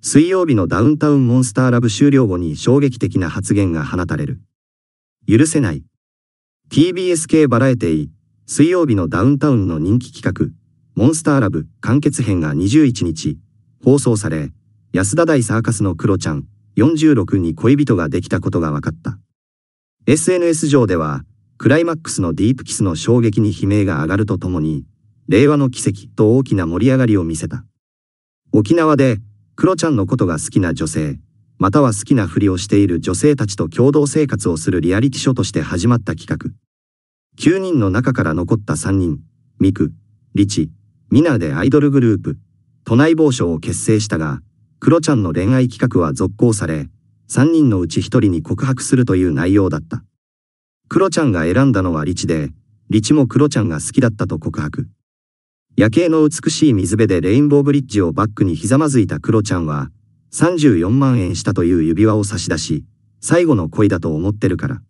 水曜日のダウンタウンモンスターラブ終了後に衝撃的な発言が放たれる。許せない。TBS 系バラエティ、水曜日のダウンタウンの人気企画、モンスターラブ完結編が21日、放送され、安田大サーカスのクロちゃん46に恋人ができたことが分かった。SNS 上では、クライマックスのディープキスの衝撃に悲鳴が上がるとともに、令和の奇跡と大きな盛り上がりを見せた。沖縄でクロちゃんのことが好きな女性、または好きなふりをしている女性たちと共同生活をするリアリティショーとして始まった企画。9人の中から残った3人、ミク、リチ、ミナでアイドルグループ、都内某所を結成したが、クロちゃんの恋愛企画は続行され、3人のうち1人に告白するという内容だった。クロちゃんが選んだのはリチで、リチもクロちゃんが好きだったと告白。夜景の美しい水辺でレインボーブリッジをバックにひざまずいたクロちゃんは、34万円したという指輪を差し出し、最後の恋だと思ってるから、